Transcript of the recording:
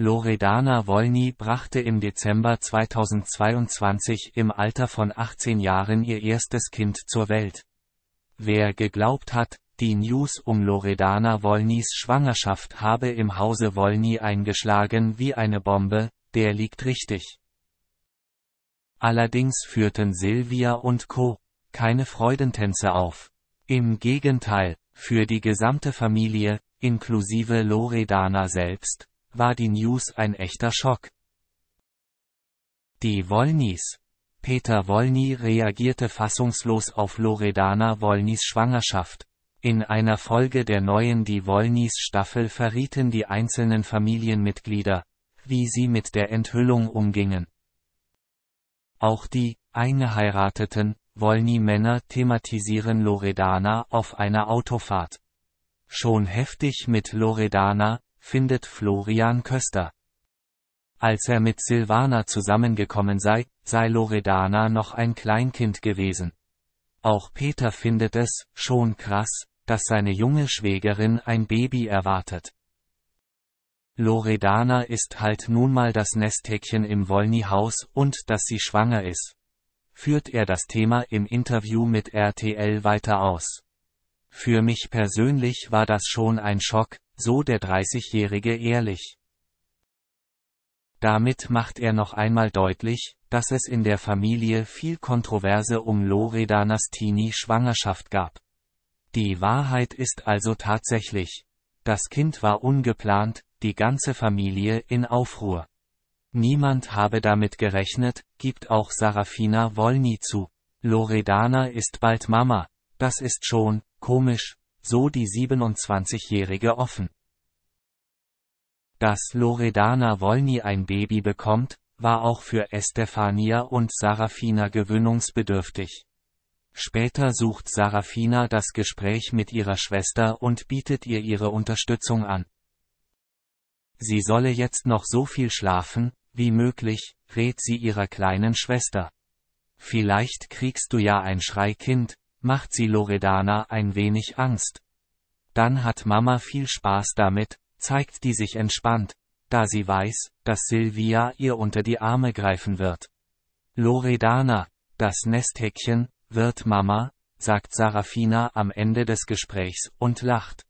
Loredana Wolny brachte im Dezember 2022 im Alter von 18 Jahren ihr erstes Kind zur Welt. Wer geglaubt hat, die News um Loredana Wolnys Schwangerschaft habe im Hause Wolny eingeschlagen wie eine Bombe, der liegt richtig. Allerdings führten Silvia und Co. keine Freudentänze auf. Im Gegenteil, für die gesamte Familie, inklusive Loredana selbst, war die News ein echter Schock. Die Wollnys. Peter Wollny reagierte fassungslos auf Loredana Wollnys Schwangerschaft. In einer Folge der neuen Die Wollnys Staffel verrieten die einzelnen Familienmitglieder, wie sie mit der Enthüllung umgingen. Auch die eingeheirateten Wollny-Männer thematisieren Loredana auf einer Autofahrt. Schon heftig mit Loredana, findet Florian Köster. Als er mit Silvana zusammengekommen sei, sei Loredana noch ein Kleinkind gewesen. Auch Peter findet es schon krass, dass seine junge Schwägerin ein Baby erwartet. Loredana ist halt nun mal das Nesthäkchen im Wollny-Haus und dass sie schwanger ist. Führt er das Thema im Interview mit RTL weiter aus. Für mich persönlich war das schon ein Schock, so der 30-Jährige ehrlich. Damit macht er noch einmal deutlich, dass es in der Familie viel Kontroverse um Loredanas Nastini Schwangerschaft gab. Die Wahrheit ist also tatsächlich. Das Kind war ungeplant, die ganze Familie in Aufruhr. Niemand habe damit gerechnet, gibt auch Sarafina Wolny zu. Loredana ist bald Mama. Das ist schon, komisch, so die 27-Jährige offen. Dass Loredana Wolny ein Baby bekommt, war auch für Estefania und Sarafina gewöhnungsbedürftig. Später sucht Sarafina das Gespräch mit ihrer Schwester und bietet ihr ihre Unterstützung an. Sie solle jetzt noch so viel schlafen, wie möglich, rät sie ihrer kleinen Schwester. Vielleicht kriegst du ja ein Schreikind, Macht sie Loredana ein wenig Angst. Dann hat Mama viel Spaß damit, zeigt die sich entspannt, da sie weiß, dass Silvia ihr unter die Arme greifen wird. Loredana, das Nesthäkchen, wird Mama, sagt Sarafina am Ende des Gesprächs und lacht.